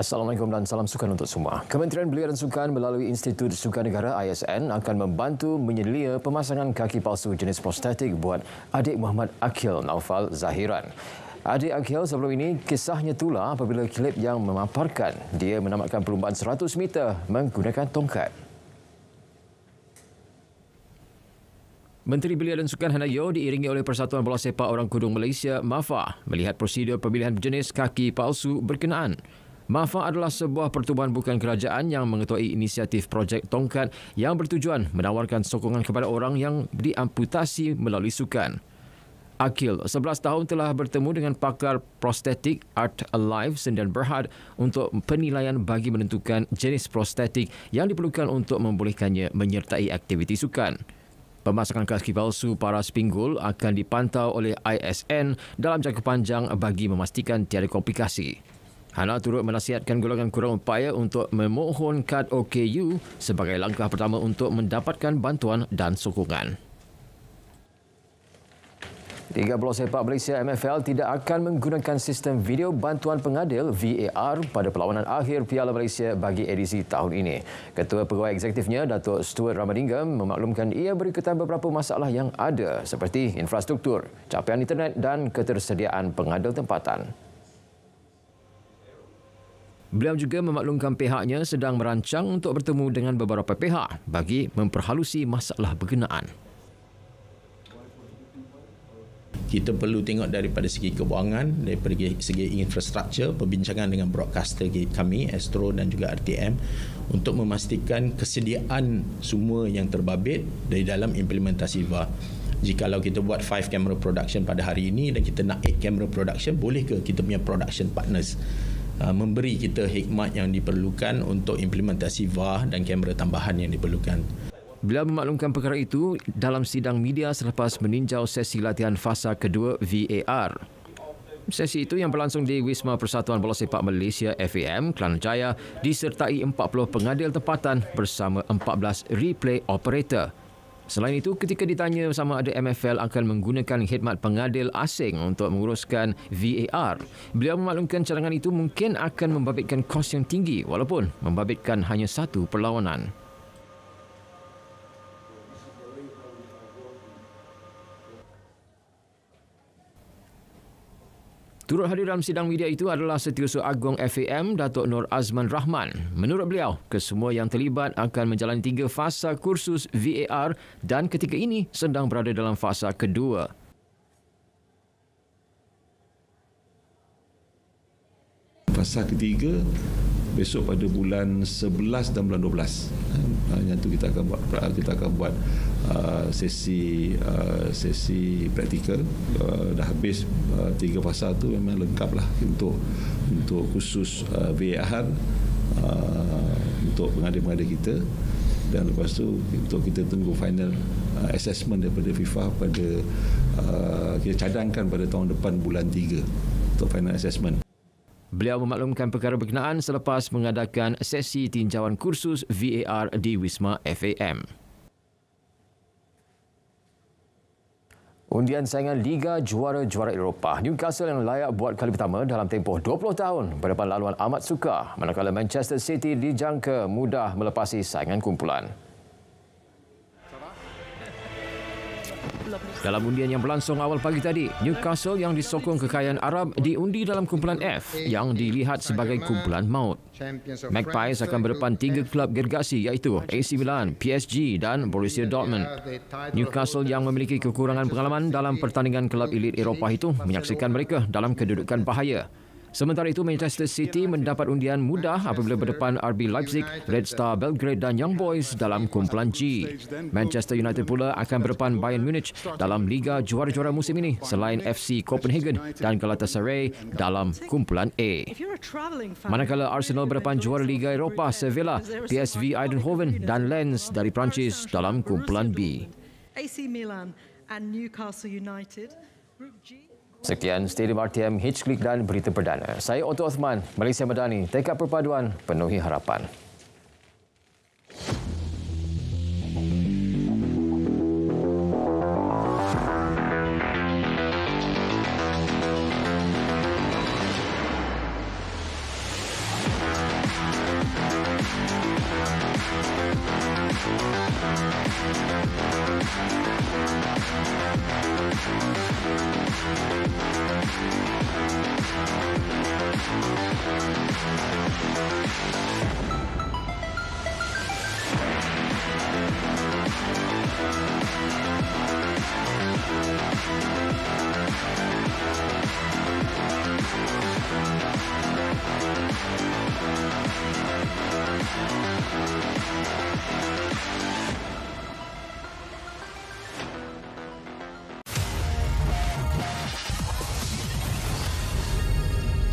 Assalamualaikum dan salam sukan untuk semua. Kementerian Belia dan Sukan melalui Institut Sukan Negara ISN akan membantu menyedia pemasangan kaki palsu jenis prostetik buat adik Muhammad Akhil Naufal Zahiran. Adik Akhil sebelum ini kisahnya tular apabila klip yang memaparkan dia menamatkan perlumbaan 100 meter menggunakan tongkat. Menteri Belia dan Sukan Hana Yeo diiringi oleh Persatuan Bola Sepak Orang Kudung Malaysia, MAFA, melihat prosedur pemilihan jenis kaki palsu berkenaan MAFA adalah sebuah pertubuhan bukan kerajaan yang mengetuai inisiatif projek tongkat yang bertujuan menawarkan sokongan kepada orang yang diamputasi melalui sukan. Akil, 11 tahun telah bertemu dengan pakar prostetik Art Alive Sendian Berhad untuk penilaian bagi menentukan jenis prostetik yang diperlukan untuk membolehkannya menyertai aktiviti sukan. Pemasangan kaki palsu para pinggul akan dipantau oleh ISN dalam jangka panjang bagi memastikan tiada komplikasi. Hana turut menasihatkan golongan kurang upaya untuk memohon kad OKU sebagai langkah pertama untuk mendapatkan bantuan dan sokongan. 30 sepak Malaysia MFL tidak akan menggunakan sistem video bantuan pengadil VAR pada perlawanan akhir Piala Malaysia bagi edisi tahun ini. Ketua Pegawai Eksekutifnya, Datuk Stuart Ramadingham memaklumkan ia berikutan beberapa masalah yang ada seperti infrastruktur, capaian internet dan ketersediaan pengadil tempatan. Beliau juga memaklumkan pihaknya sedang merancang untuk bertemu dengan beberapa pihak bagi memperhalusi masalah berkenaan. Kita perlu tengok daripada segi kebuangan, daripada segi infrastruktur, perbincangan dengan broadcaster kami, Astro dan juga RTM untuk memastikan kesediaan semua yang terbabit dari dalam implementasi VAR. Jikalau kita buat 5 camera production pada hari ini dan kita nak 8 camera production, boleh ke kita punya production partners Uh, memberi kita hikmat yang diperlukan untuk implementasi VAR dan kamera tambahan yang diperlukan. Beliau memaklumkan perkara itu dalam sidang media selepas meninjau sesi latihan fasa kedua VAR. Sesi itu yang berlangsung di Wisma Persatuan Bola Sepak Malaysia FAM Kelana Jaya disertai 40 pengadil tempatan bersama 14 replay operator. Selain itu, ketika ditanya sama ada MFL akan menggunakan khidmat pengadil asing untuk menguruskan VAR, beliau memaklumkan cadangan itu mungkin akan membabitkan kos yang tinggi walaupun membabitkan hanya satu perlawanan. Turut hadir dalam sidang media itu adalah Setiausaha Agong FAM Datuk Nur Azman Rahman. Menurut beliau, kesemua yang terlibat akan menjalani tiga fasa kursus VAR dan ketika ini sedang berada dalam fasa kedua. Fasa ketiga besok pada bulan 11 dan bulan 12 uh, ha, yang itu kita akan buat kita akan buat uh, sesi uh, sesi praktikal uh, dah habis uh, tiga fasa tu memang lengkaplah untuk untuk khusus uh, VAR uh, untuk pengadil-pengadil kita dan lepas tu untuk kita tunggu final uh, assessment daripada FIFA pada uh, kita cadangkan pada tahun depan bulan 3 untuk final assessment Beliau memaklumkan perkara berkenaan selepas mengadakan sesi tinjauan kursus VAR di Wisma FAM. Undian saingan Liga Juara-Juara Eropah. Newcastle yang layak buat kali pertama dalam tempoh 20 tahun berdepan laluan amat suka Manakala Manchester City dijangka mudah melepasi saingan kumpulan. Dalam undian yang berlangsung awal pagi tadi, Newcastle yang disokong kekayaan Arab diundi dalam kumpulan F yang dilihat sebagai kumpulan maut. Magpies akan berdepan tiga klub gergasi iaitu AC Milan, PSG dan Borussia Dortmund. Newcastle yang memiliki kekurangan pengalaman dalam pertandingan klub elit Eropah itu menyaksikan mereka dalam kedudukan bahaya. Sementara itu, Manchester City mendapat undian mudah apabila berdepan RB Leipzig, Red Star Belgrade dan Young Boys dalam kumpulan G. Manchester United pula akan berdepan Bayern Munich dalam Liga Juara-Juara musim ini selain FC Copenhagen dan Galatasaray dalam kumpulan A. Manakala Arsenal berdepan juara Liga Eropah Sevilla, PSV Eindhoven dan Lens dari Perancis dalam kumpulan B. AC Milan and Newcastle United. Group G. Sekian Stadium RTM H Click dan Berita Perdana. Saya Otto Osman, Malaysia Madani. Tekad perpaduan penuhi harapan.